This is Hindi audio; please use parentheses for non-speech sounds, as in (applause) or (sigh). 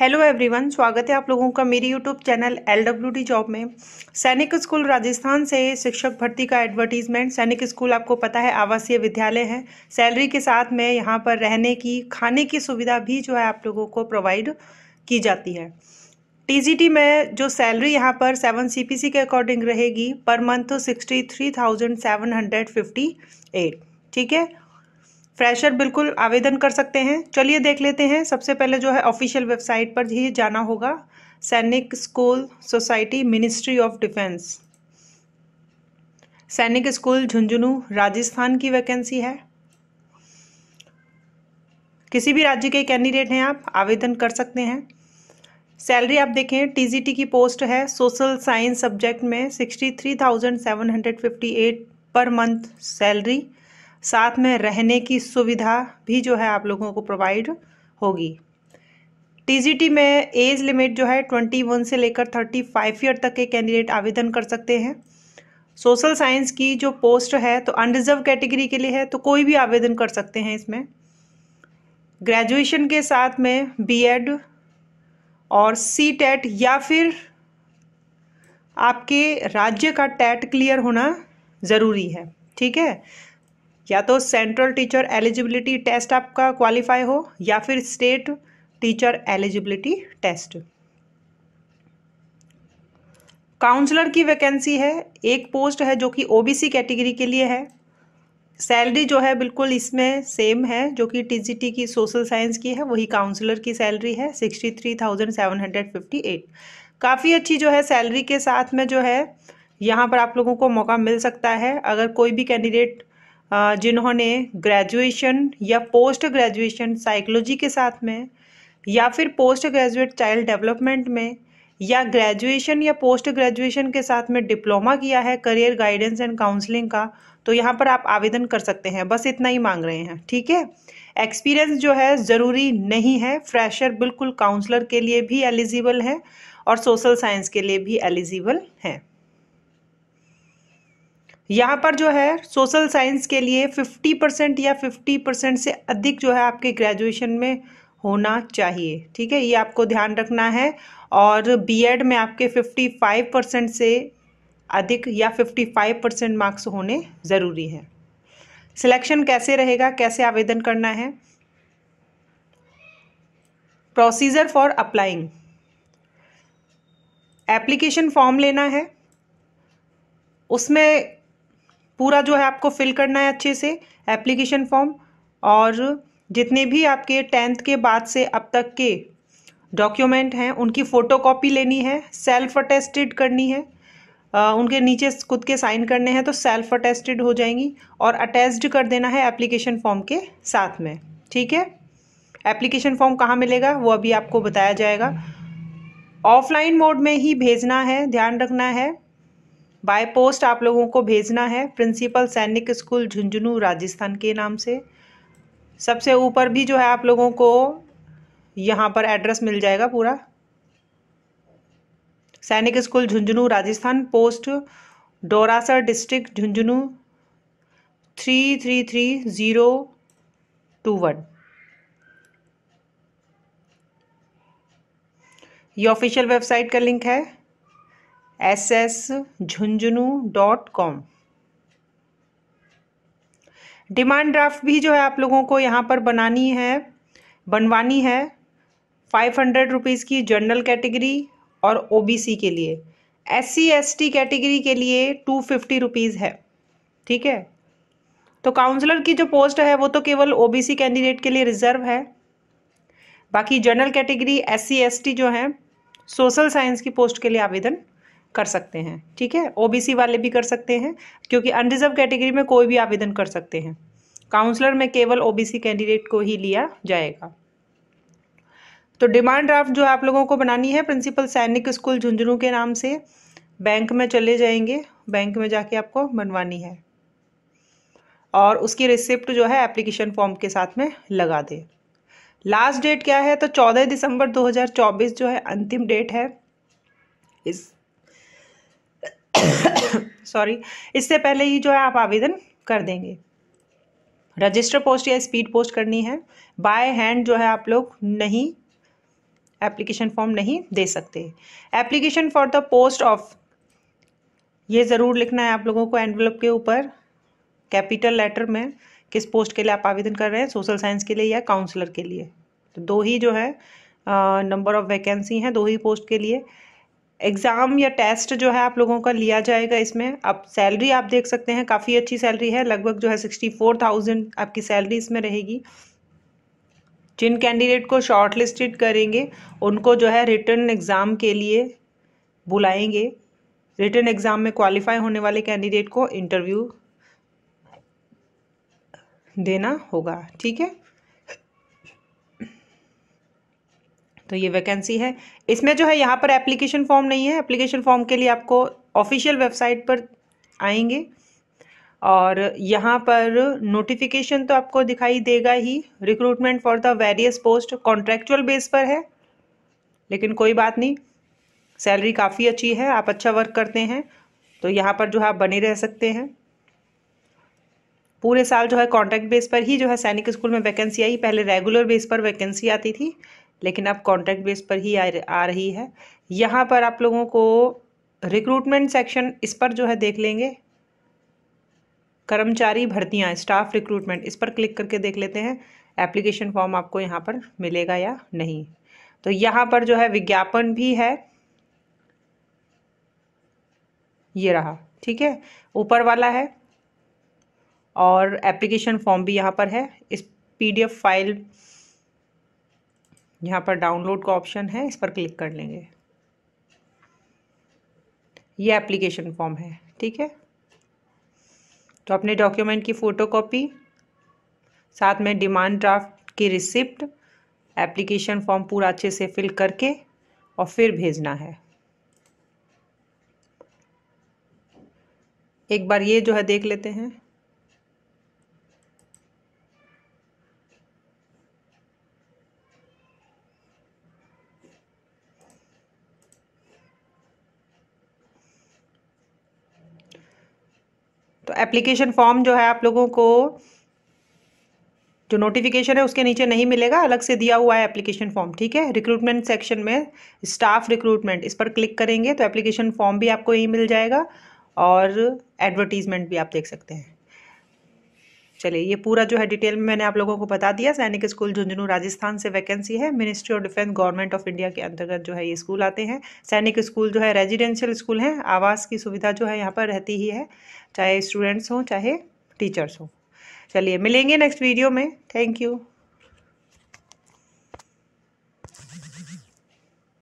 हेलो एवरीवन स्वागत है आप लोगों का मेरी YouTube channel L W D job में सैनिक स्कूल राजस्थान से शिक्षक भर्ती का एडवर्टीजमेंट सैनिक स्कूल आपको पता है आवासीय विद्यालय है सैलरी के साथ में यहाँ पर रहने की खाने की सुविधा भी जो है आप लोगों को प्रोवाइड की जाती है टीजीटी में जो सैलरी यहाँ पर सेवन सीपीसी के अकॉर्डिंग रहेगी पर month sixty three thousand seven hundred fifty eight ठीक है फ्रेशर बिल्कुल आवेदन कर सकते हैं चलिए देख लेते हैं सबसे पहले जो है ऑफिशियल वेबसाइट पर ही जाना होगा Sainik School Society Ministry of Defence Sainik School Jhunjhunu Rajasthan की वैकेंसी है किसी भी राज्य के कैंडिडेट हैं आप आवेदन कर सकते हैं सैलरी आप देखें टीजीटी की पोस्ट है सोशल साइंस सब्जेक्ट में sixty three thousand seven hundred fifty eight per month salary साथ में रहने की सुविधा भी जो है आप लोगों को प्रोवाइड होगी टीजीटी में एज लिमिट जो है ट्वेंटी वन से लेकर थर्टी फाइव ईयर तक के कैंडिडेट आवेदन कर सकते हैं सोशल साइंस की जो पोस्ट है तो अनरिजर्व कैटेगरी के लिए है तो कोई भी आवेदन कर सकते हैं इसमें ग्रेजुएशन के साथ में बीएड और सी टेट या फिर आपके राज्य का टैट क्लियर होना ज़रूरी है ठीक है या तो सेंट्रल टीचर एलिजिबिलिटी टेस्ट आपका क्वालिफाई हो या फिर state teacher eligibility test counsellor की वैकेंसी है एक पोस्ट है जो कि ओबीसी कैटेगरी के लिए है सैलरी जो है बिल्कुल इसमें सेम है जो कि टीजीटी की सोशल साइंस की है वही काउंसलर की सैलरी है sixty three thousand seven hundred fifty eight काफ़ी अच्छी जो है सैलरी के साथ में जो है यहाँ पर आप लोगों को मौका मिल सकता है अगर कोई भी कैंडिडेट जिन्होंने ग्रेजुएशन या पोस्ट ग्रेजुएशन साइकोलॉजी के साथ में या फिर पोस्ट ग्रेजुएट चाइल्ड डेवलपमेंट में या ग्रेजुएशन या पोस्ट ग्रेजुएशन के साथ में डिप्लोमा किया है करियर गाइडेंस एंड काउंसलिंग का तो यहाँ पर आप आवेदन कर सकते हैं बस इतना ही मांग रहे हैं ठीक है एक्सपीरियंस जो है ज़रूरी नहीं है फ्रेशर बिल्कुल काउंसलर के लिए भी एलिजिबल है और सोशल साइंस के लिए भी एलिजिबल हैं यहाँ पर जो है सोशल साइंस के लिए 50 परसेंट या 50 परसेंट से अधिक जो है आपके ग्रेजुएशन में होना चाहिए ठीक है ये आपको ध्यान रखना है और बीएड में आपके 55 परसेंट से अधिक या 55 परसेंट मार्क्स होने ज़रूरी है सिलेक्शन कैसे रहेगा कैसे आवेदन करना है procedure for applying application form लेना है उसमें पूरा जो है आपको फिल करना है अच्छे से एप्लीकेशन फॉर्म और जितने भी आपके टेंथ के बाद से अब तक के डॉक्यूमेंट हैं उनकी फ़ोटोकॉपी लेनी है सेल्फ अटेस्टेड करनी है आ, उनके नीचे खुद के साइन करने हैं तो सेल्फ अटेस्टेड हो जाएंगी और अटैच्ड कर देना है एप्लीकेशन फॉर्म के साथ में ठीक है एप्लीकेशन फॉर्म कहाँ मिलेगा वो अभी आपको बताया जाएगा ऑफलाइन मोड में ही भेजना है ध्यान रखना है बाय पोस्ट आप लोगों को भेजना है प्रिंसिपल सैनिक स्कूल झुंझुनू राजस्थान के नाम से सबसे ऊपर भी जो है आप लोगों को यहाँ पर एड्रेस मिल जाएगा पूरा Sainik School Jhunjhunu Rajasthan post Dorasar district Jhunjhunu three three three zero two one ये ऑफिशियल वेबसाइट का लिंक है S S Jhunjhunu dot com demand draft भी जो है आप लोगों को यहाँ पर बनानी है बनवानी है फाइव हंड्रेड रुपीज़ की जनरल कैटेगरी और ओबीसी के लिए S C S T category के लिए टू फिफ्टी रुपीज़ है ठीक है तो काउंसलर की जो पोस्ट है वो तो केवल ओबीसी कैंडिडेट के लिए रिजर्व है बाकी general category S C S T जो है सोशल साइंस की पोस्ट के लिए आवेदन कर सकते हैं ठीक है ओबीसी वाले भी कर सकते हैं क्योंकि अनरिजर्व कैटेगरी में कोई भी आवेदन कर सकते हैं काउंसलर में केवल ओबीसी कैंडिडेट को ही लिया जाएगा तो डिमांड ड्राफ्ट जो आप लोगों को बनानी है प्रिंसिपल सैनिक स्कूल झुंझुनू के नाम से बैंक में चले जाएंगे बैंक में जाके आपको बनवानी है और उसकी रिसिप्ट जो है एप्लीकेशन फॉर्म के साथ में लगा दे लास्ट डेट क्या है तो 14 दिसंबर 2024 जो है अंतिम डेट है इस सॉरी (coughs) इससे पहले ही जो है आप आवेदन कर देंगे रजिस्टर पोस्ट या स्पीड पोस्ट करनी है बाय हैंड जो है आप लोग नहीं एप्लीकेशन फॉर्म नहीं दे सकते application for the post of ये ज़रूर लिखना है आप लोगों को एनवलप के ऊपर कैपिटल लेटर में किस पोस्ट के लिए आप आवेदन कर रहे हैं सोशल साइंस के लिए या काउंसलर के लिए तो दो ही जो है नंबर ऑफ वैकेंसी हैं दो ही पोस्ट के लिए एग्ज़ाम या टेस्ट जो है आप लोगों का लिया जाएगा इसमें अब सैलरी आप देख सकते हैं काफ़ी अच्छी सैलरी है लगभग जो है सिक्सटी फोर थाउजेंड आपकी सैलरी इसमें रहेगी जिन कैंडिडेट को शॉर्ट लिस्टेड करेंगे उनको जो है रिटर्न एग्ज़ाम के लिए बुलाएंगे रिटर्न एग्ज़ाम में क्वालिफाई होने वाले कैंडिडेट को इंटरव्यू देना होगा ठीक है तो ये वैकेंसी है इसमें जो है यहाँ पर एप्लीकेशन फॉर्म नहीं है एप्लीकेशन फॉर्म के लिए आपको ऑफिशियल वेबसाइट पर आएंगे और यहाँ पर नोटिफिकेशन तो आपको दिखाई देगा ही recruitment for the various post contractual base पर है लेकिन कोई बात नहीं सैलरी काफ़ी अच्छी है आप अच्छा वर्क करते हैं तो यहाँ पर जो है आप बने रह सकते हैं पूरे साल जो है कॉन्ट्रैक्ट बेस पर ही जो है सैनिक स्कूल में वैकेंसी आई पहले रेगुलर बेस पर वैकेंसी आती थी लेकिन अब कॉन्ट्रैक्ट बेस पर ही आ रही है यहाँ पर आप लोगों को रिक्रूटमेंट सेक्शन इस पर जो है देख लेंगे कर्मचारी भर्तियाँ स्टाफ रिक्रूटमेंट इस पर क्लिक करके देख लेते हैं एप्लीकेशन फॉर्म आपको यहाँ पर मिलेगा या नहीं तो यहाँ पर जो है विज्ञापन भी है ये रहा ठीक है ऊपर वाला है और एप्लीकेशन फॉर्म भी यहाँ पर है इस पीडीएफ फाइल यहाँ पर डाउनलोड का ऑप्शन है इस पर क्लिक कर लेंगे ये एप्लीकेशन फॉर्म है ठीक है तो अपने डॉक्यूमेंट की फ़ोटो कॉपी साथ में डिमांड ड्राफ्ट की रिसिप्ट एप्लीकेशन फॉर्म पूरा अच्छे से फिल करके और फिर भेजना है एक बार ये जो है देख लेते हैं एप्लीकेशन फॉर्म जो है आप लोगों को जो नोटिफिकेशन है उसके नीचे नहीं मिलेगा अलग से दिया हुआ है एप्लीकेशन फॉर्म ठीक है रिक्रूटमेंट सेक्शन में स्टाफ रिक्रूटमेंट इस पर क्लिक करेंगे तो एप्लीकेशन फॉर्म भी आपको यहीं मिल जाएगा और एडवर्टीजमेंट भी आप देख सकते हैं चलिए ये पूरा जो है डिटेल में मैंने आप लोगों को बता दिया सैनिक स्कूल झुंझुनू राजस्थान से वैकेंसी है Ministry of Defence Government of India के अंतर्गत जो है ये स्कूल आते हैं सैनिक स्कूल जो है रेजिडेंशियल स्कूल हैं आवास की सुविधा जो है यहाँ पर रहती ही है चाहे स्टूडेंट्स हों चाहे टीचर्स हों चलिए मिलेंगे नेक्स्ट वीडियो में थैंक यू